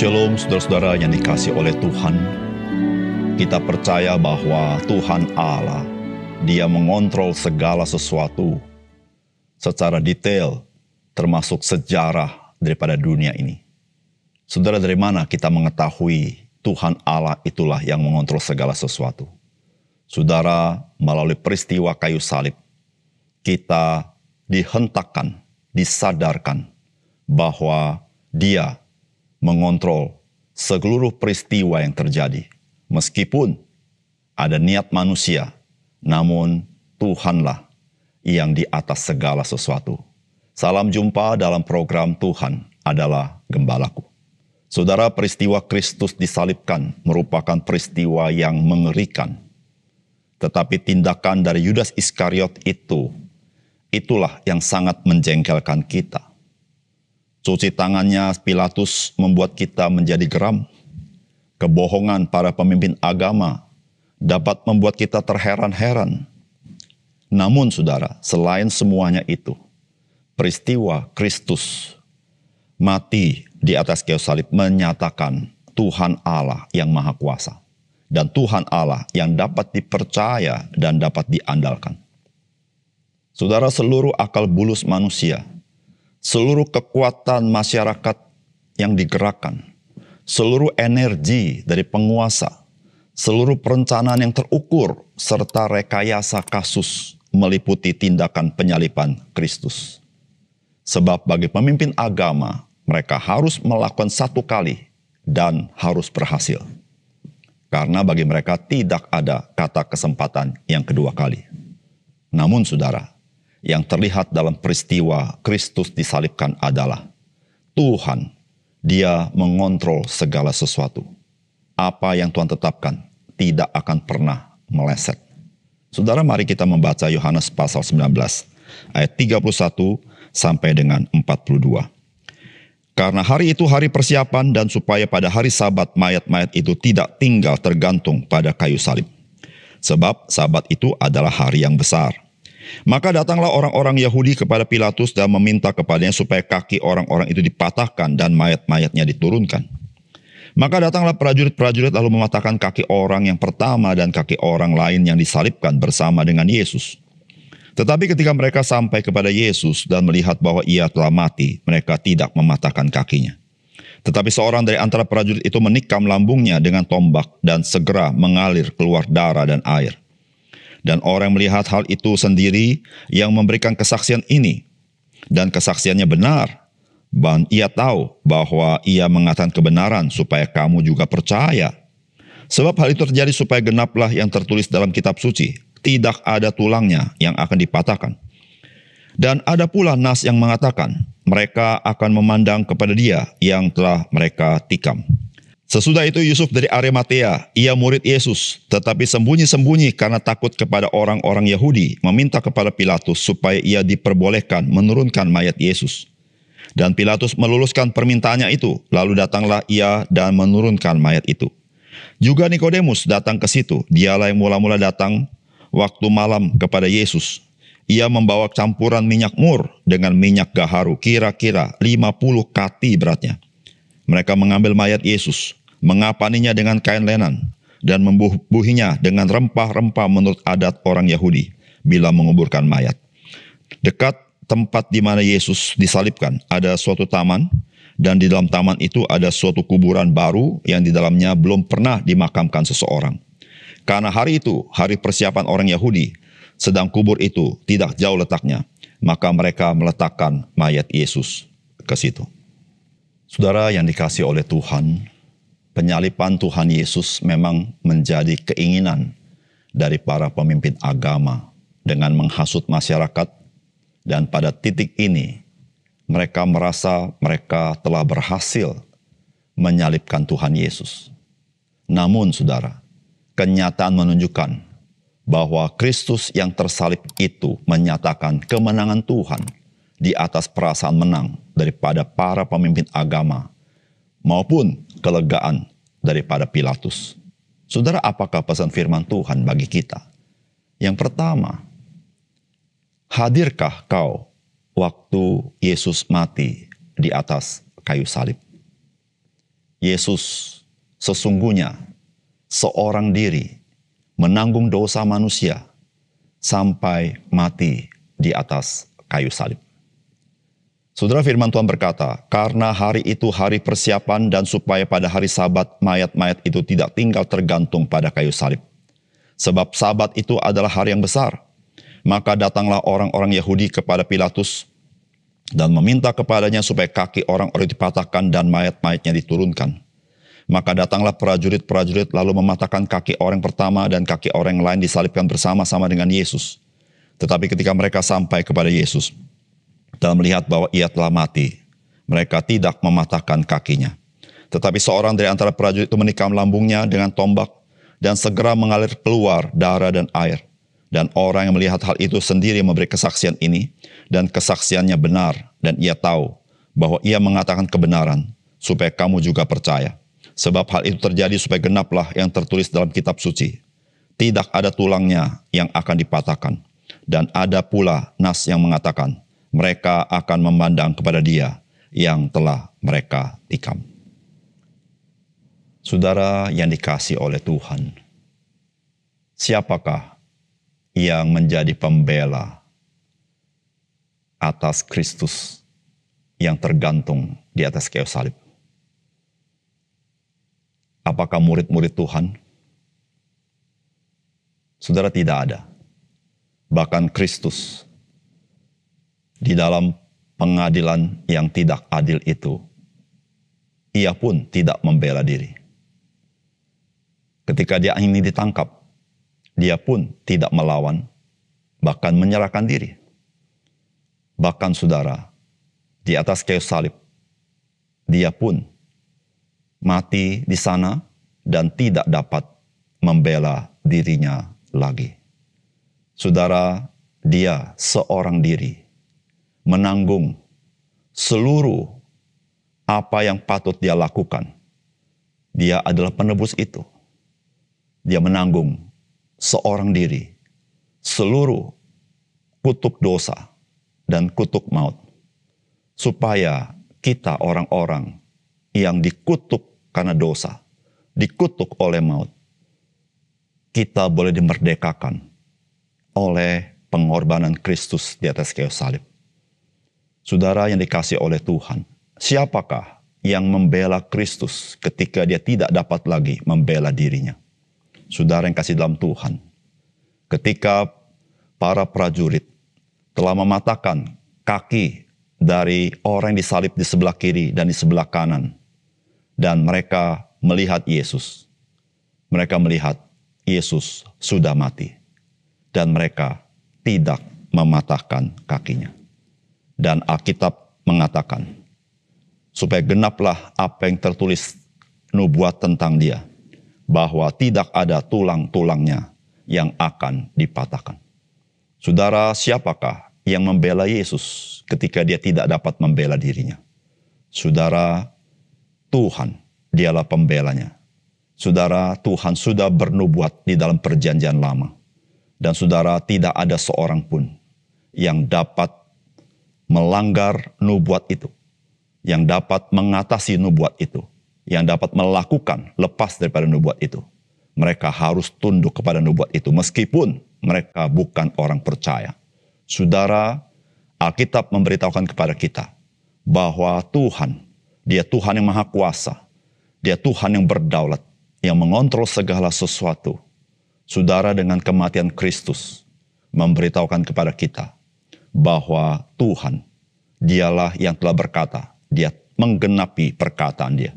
Shalom saudara-saudara yang dikasih oleh Tuhan. Kita percaya bahwa Tuhan Allah, Dia mengontrol segala sesuatu secara detail, termasuk sejarah daripada dunia ini. Saudara dari mana kita mengetahui Tuhan Allah itulah yang mengontrol segala sesuatu? Saudara, melalui peristiwa kayu salib, kita dihentakkan, disadarkan bahwa Dia mengontrol seluruh peristiwa yang terjadi. Meskipun ada niat manusia, namun Tuhanlah yang di atas segala sesuatu. Salam jumpa dalam program Tuhan adalah gembalaku. Saudara, peristiwa Kristus disalibkan merupakan peristiwa yang mengerikan. Tetapi tindakan dari Yudas Iskariot itu, itulah yang sangat menjengkelkan kita. Cuci tangannya Pilatus membuat kita menjadi geram. Kebohongan para pemimpin agama dapat membuat kita terheran-heran. Namun saudara, selain semuanya itu, peristiwa Kristus mati di atas kayu salib menyatakan Tuhan Allah yang Maha Kuasa dan Tuhan Allah yang dapat dipercaya dan dapat diandalkan. Saudara, seluruh akal bulus manusia seluruh kekuatan masyarakat yang digerakkan, seluruh energi dari penguasa, seluruh perencanaan yang terukur, serta rekayasa kasus meliputi tindakan penyalipan Kristus. Sebab bagi pemimpin agama, mereka harus melakukan satu kali dan harus berhasil. Karena bagi mereka tidak ada kata kesempatan yang kedua kali. Namun saudara, yang terlihat dalam peristiwa Kristus disalibkan adalah Tuhan. Dia mengontrol segala sesuatu. Apa yang Tuhan tetapkan tidak akan pernah meleset. Saudara, mari kita membaca Yohanes pasal 19 ayat 31 sampai dengan 42. Karena hari itu hari persiapan dan supaya pada hari sabat mayat-mayat itu tidak tinggal tergantung pada kayu salib. Sebab sabat itu adalah hari yang besar maka datanglah orang-orang Yahudi kepada Pilatus dan meminta kepadanya supaya kaki orang-orang itu dipatahkan dan mayat-mayatnya diturunkan. Maka datanglah prajurit-prajurit lalu mematahkan kaki orang yang pertama dan kaki orang lain yang disalibkan bersama dengan Yesus. Tetapi ketika mereka sampai kepada Yesus dan melihat bahwa ia telah mati, mereka tidak mematahkan kakinya. Tetapi seorang dari antara prajurit itu menikam lambungnya dengan tombak dan segera mengalir keluar darah dan air. Dan orang melihat hal itu sendiri yang memberikan kesaksian ini. Dan kesaksiannya benar. Dan ia tahu bahwa ia mengatakan kebenaran supaya kamu juga percaya. Sebab hal itu terjadi supaya genaplah yang tertulis dalam kitab suci. Tidak ada tulangnya yang akan dipatahkan. Dan ada pula nas yang mengatakan, mereka akan memandang kepada dia yang telah mereka tikam. Sesudah itu Yusuf dari Arimatea, ia murid Yesus, tetapi sembunyi-sembunyi karena takut kepada orang-orang Yahudi, meminta kepada Pilatus supaya ia diperbolehkan menurunkan mayat Yesus. Dan Pilatus meluluskan permintaannya itu, lalu datanglah ia dan menurunkan mayat itu. Juga Nikodemus datang ke situ, dialah yang mula-mula datang waktu malam kepada Yesus. Ia membawa campuran minyak mur dengan minyak gaharu, kira-kira 50 kati beratnya. Mereka mengambil mayat Yesus, mengapaninya dengan kain lenan, dan membuhinya dengan rempah-rempah menurut adat orang Yahudi bila menguburkan mayat. Dekat tempat di mana Yesus disalibkan ada suatu taman dan di dalam taman itu ada suatu kuburan baru yang di dalamnya belum pernah dimakamkan seseorang. Karena hari itu, hari persiapan orang Yahudi, sedang kubur itu tidak jauh letaknya, maka mereka meletakkan mayat Yesus ke situ. Saudara yang dikasih oleh Tuhan, penyalipan Tuhan Yesus memang menjadi keinginan dari para pemimpin agama dengan menghasut masyarakat dan pada titik ini mereka merasa mereka telah berhasil menyalipkan Tuhan Yesus. Namun saudara, kenyataan menunjukkan bahwa Kristus yang tersalib itu menyatakan kemenangan Tuhan di atas perasaan menang daripada para pemimpin agama maupun kelegaan daripada Pilatus. Saudara, apakah pesan firman Tuhan bagi kita? Yang pertama, hadirkah kau waktu Yesus mati di atas kayu salib? Yesus sesungguhnya seorang diri menanggung dosa manusia sampai mati di atas kayu salib. Saudara firman Tuhan berkata, karena hari itu hari persiapan dan supaya pada hari sabat mayat-mayat itu tidak tinggal tergantung pada kayu salib. Sebab sabat itu adalah hari yang besar. Maka datanglah orang-orang Yahudi kepada Pilatus dan meminta kepadanya supaya kaki orang-orang dipatahkan dan mayat-mayatnya diturunkan. Maka datanglah prajurit-prajurit lalu mematahkan kaki orang pertama dan kaki orang lain disalibkan bersama-sama dengan Yesus. Tetapi ketika mereka sampai kepada Yesus, dan melihat bahwa ia telah mati. Mereka tidak mematahkan kakinya. Tetapi seorang dari antara prajurit itu menikam lambungnya dengan tombak dan segera mengalir keluar darah dan air. Dan orang yang melihat hal itu sendiri memberi kesaksian ini dan kesaksiannya benar dan ia tahu bahwa ia mengatakan kebenaran supaya kamu juga percaya. Sebab hal itu terjadi supaya genaplah yang tertulis dalam kitab suci. Tidak ada tulangnya yang akan dipatahkan. Dan ada pula nas yang mengatakan, mereka akan memandang kepada Dia yang telah mereka tikam. Saudara yang dikasih oleh Tuhan, siapakah yang menjadi pembela atas Kristus yang tergantung di atas kayu salib? Apakah murid-murid Tuhan? Saudara tidak ada. Bahkan Kristus di dalam pengadilan yang tidak adil itu, ia pun tidak membela diri. Ketika dia ini ditangkap, dia pun tidak melawan, bahkan menyerahkan diri. Bahkan saudara, di atas kayu salib, dia pun mati di sana dan tidak dapat membela dirinya lagi. Saudara, dia seorang diri menanggung seluruh apa yang patut dia lakukan. Dia adalah penebus itu. Dia menanggung seorang diri seluruh kutuk dosa dan kutuk maut. Supaya kita orang-orang yang dikutuk karena dosa, dikutuk oleh maut, kita boleh dimerdekakan oleh pengorbanan Kristus di atas kayu salib. Saudara yang dikasih oleh Tuhan, siapakah yang membela Kristus ketika dia tidak dapat lagi membela dirinya? Saudara yang kasih dalam Tuhan, ketika para prajurit telah mematakan kaki dari orang yang disalib di sebelah kiri dan di sebelah kanan, dan mereka melihat Yesus. Mereka melihat Yesus sudah mati, dan mereka tidak mematahkan kakinya. Dan Alkitab mengatakan, supaya genaplah apa yang tertulis nubuat tentang dia, bahwa tidak ada tulang-tulangnya yang akan dipatahkan. Saudara, siapakah yang membela Yesus ketika dia tidak dapat membela dirinya? Saudara, Tuhan, dialah pembelanya. Saudara, Tuhan sudah bernubuat di dalam perjanjian lama. Dan saudara, tidak ada seorang pun yang dapat melanggar nubuat itu, yang dapat mengatasi nubuat itu, yang dapat melakukan lepas daripada nubuat itu. Mereka harus tunduk kepada nubuat itu meskipun mereka bukan orang percaya. Saudara, Alkitab memberitahukan kepada kita bahwa Tuhan, Dia Tuhan yang Maha Kuasa, Dia Tuhan yang berdaulat, yang mengontrol segala sesuatu. Saudara dengan kematian Kristus memberitahukan kepada kita bahwa Tuhan dialah yang telah berkata, dia menggenapi perkataan dia.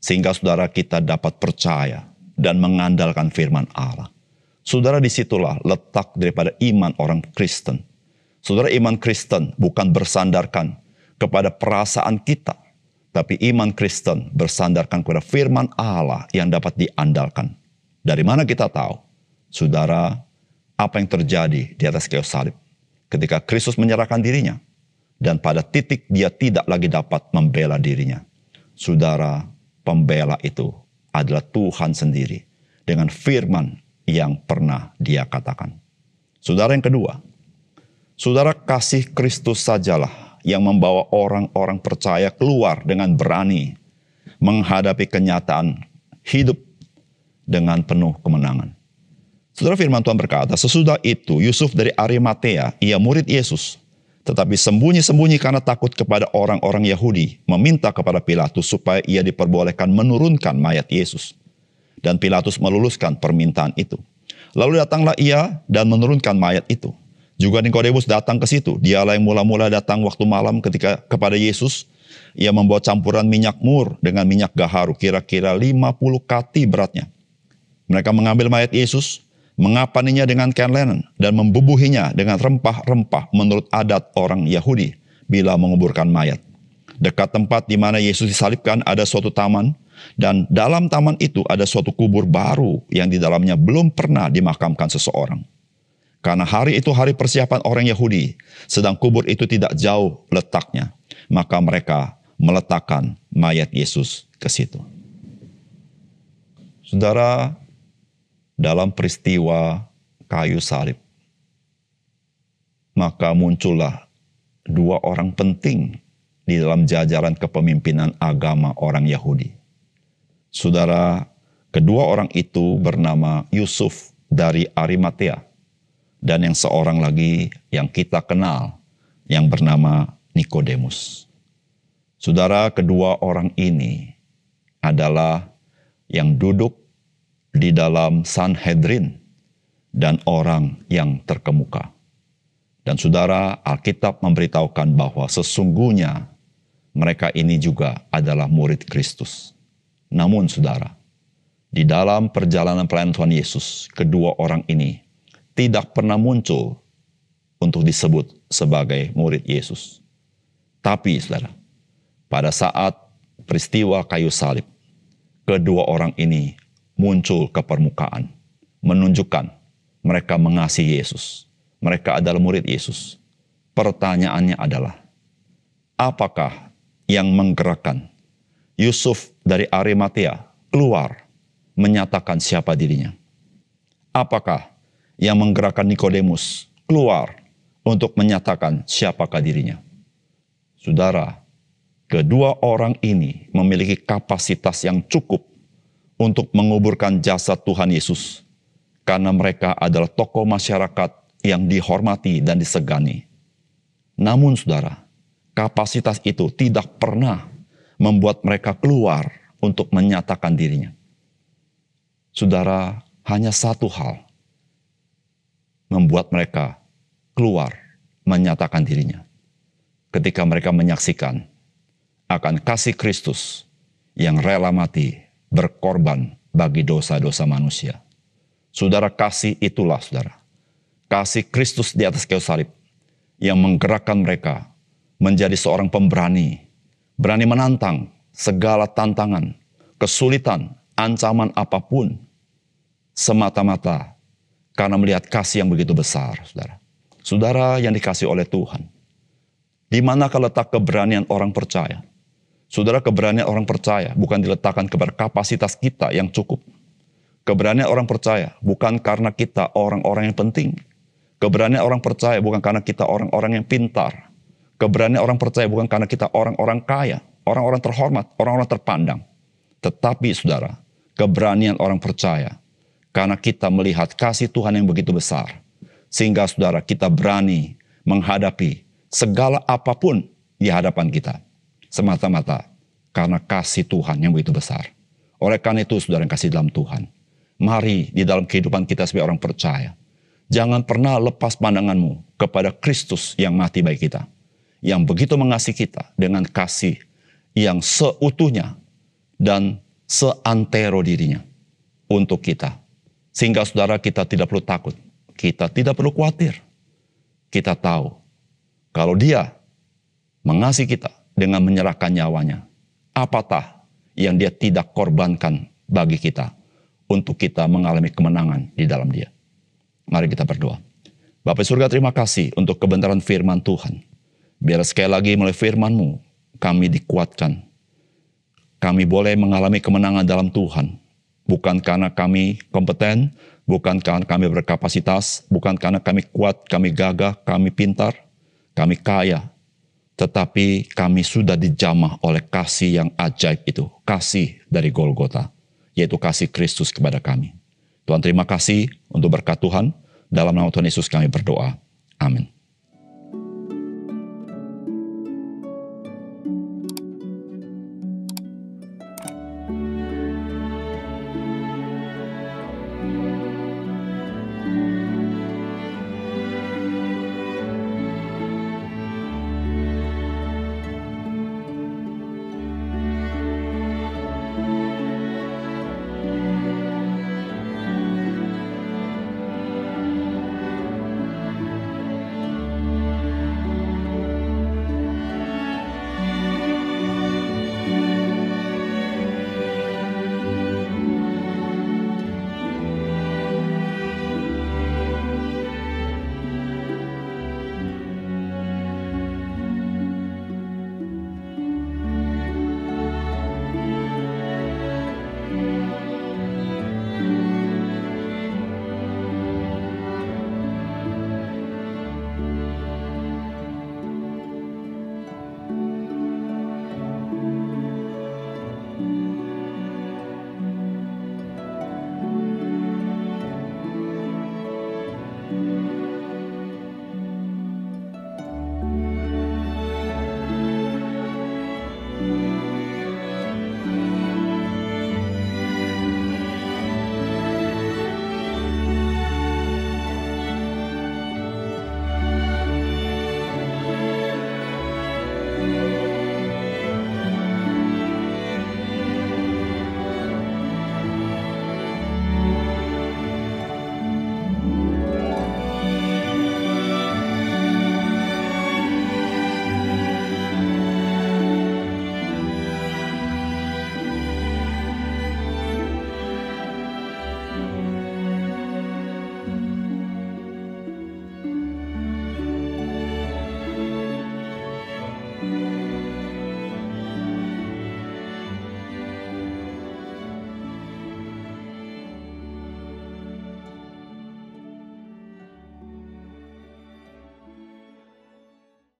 Sehingga saudara kita dapat percaya dan mengandalkan firman Allah. Saudara disitulah letak daripada iman orang Kristen. Saudara iman Kristen bukan bersandarkan kepada perasaan kita. Tapi iman Kristen bersandarkan kepada firman Allah yang dapat diandalkan. Dari mana kita tahu? Saudara, apa yang terjadi di atas kayu salib? ketika Kristus menyerahkan dirinya dan pada titik dia tidak lagi dapat membela dirinya. Saudara, pembela itu adalah Tuhan sendiri dengan firman yang pernah dia katakan. Saudara yang kedua, saudara kasih Kristus sajalah yang membawa orang-orang percaya keluar dengan berani menghadapi kenyataan hidup dengan penuh kemenangan. Saudara firman Tuhan berkata, sesudah itu Yusuf dari Arimatea, ia murid Yesus, tetapi sembunyi-sembunyi karena takut kepada orang-orang Yahudi, meminta kepada Pilatus supaya ia diperbolehkan menurunkan mayat Yesus. Dan Pilatus meluluskan permintaan itu. Lalu datanglah ia dan menurunkan mayat itu. Juga Nikodemus datang ke situ. Dialah yang mula-mula datang waktu malam ketika kepada Yesus. Ia membawa campuran minyak mur dengan minyak gaharu, kira-kira 50 kati beratnya. Mereka mengambil mayat Yesus, mengapaninya dengan kain linen dan membubuhinya dengan rempah-rempah menurut adat orang Yahudi bila menguburkan mayat. Dekat tempat di mana Yesus disalibkan ada suatu taman dan dalam taman itu ada suatu kubur baru yang di dalamnya belum pernah dimakamkan seseorang. Karena hari itu hari persiapan orang Yahudi, sedang kubur itu tidak jauh letaknya, maka mereka meletakkan mayat Yesus ke situ. Saudara, dalam peristiwa kayu salib. Maka muncullah dua orang penting di dalam jajaran kepemimpinan agama orang Yahudi. Saudara, kedua orang itu bernama Yusuf dari Arimatea dan yang seorang lagi yang kita kenal yang bernama Nikodemus. Saudara, kedua orang ini adalah yang duduk di dalam Sanhedrin dan orang yang terkemuka. Dan saudara, Alkitab memberitahukan bahwa sesungguhnya mereka ini juga adalah murid Kristus. Namun saudara, di dalam perjalanan pelayanan Tuhan Yesus, kedua orang ini tidak pernah muncul untuk disebut sebagai murid Yesus. Tapi saudara, pada saat peristiwa kayu salib, kedua orang ini muncul ke permukaan, menunjukkan mereka mengasihi Yesus. Mereka adalah murid Yesus. Pertanyaannya adalah, apakah yang menggerakkan Yusuf dari Arimatea keluar menyatakan siapa dirinya? Apakah yang menggerakkan Nikodemus keluar untuk menyatakan siapakah dirinya? Saudara, kedua orang ini memiliki kapasitas yang cukup untuk menguburkan jasad Tuhan Yesus, karena mereka adalah tokoh masyarakat yang dihormati dan disegani. Namun, saudara, kapasitas itu tidak pernah membuat mereka keluar untuk menyatakan dirinya. Saudara, hanya satu hal membuat mereka keluar menyatakan dirinya ketika mereka menyaksikan akan kasih Kristus yang rela mati berkorban bagi dosa-dosa manusia. Saudara kasih itulah saudara. Kasih Kristus di atas kayu salib yang menggerakkan mereka menjadi seorang pemberani, berani menantang segala tantangan, kesulitan, ancaman apapun semata-mata karena melihat kasih yang begitu besar, Saudara. Saudara yang dikasih oleh Tuhan. Di manakah letak keberanian orang percaya? Saudara, keberanian orang percaya bukan diletakkan kepada kapasitas kita yang cukup. Keberanian orang percaya bukan karena kita orang-orang yang penting. Keberanian orang percaya bukan karena kita orang-orang yang pintar. Keberanian orang percaya bukan karena kita orang-orang kaya, orang-orang terhormat, orang-orang terpandang. Tetapi saudara, keberanian orang percaya karena kita melihat kasih Tuhan yang begitu besar. Sehingga saudara kita berani menghadapi segala apapun di hadapan kita semata-mata karena kasih Tuhan yang begitu besar. Oleh karena itu saudara yang kasih dalam Tuhan, mari di dalam kehidupan kita sebagai orang percaya, jangan pernah lepas pandanganmu kepada Kristus yang mati bagi kita. Yang begitu mengasihi kita dengan kasih yang seutuhnya dan seantero dirinya untuk kita. Sehingga saudara kita tidak perlu takut, kita tidak perlu khawatir. Kita tahu kalau dia mengasihi kita dengan menyerahkan nyawanya. Apatah yang dia tidak korbankan bagi kita untuk kita mengalami kemenangan di dalam dia. Mari kita berdoa. Bapak surga terima kasih untuk kebenaran firman Tuhan. Biar sekali lagi melalui firmanmu kami dikuatkan. Kami boleh mengalami kemenangan dalam Tuhan. Bukan karena kami kompeten, bukan karena kami berkapasitas, bukan karena kami kuat, kami gagah, kami pintar, kami kaya, tetapi kami sudah dijamah oleh kasih yang ajaib itu, kasih dari Golgota, yaitu kasih Kristus kepada kami. Tuhan terima kasih untuk berkat Tuhan. Dalam nama Tuhan Yesus kami berdoa. Amin.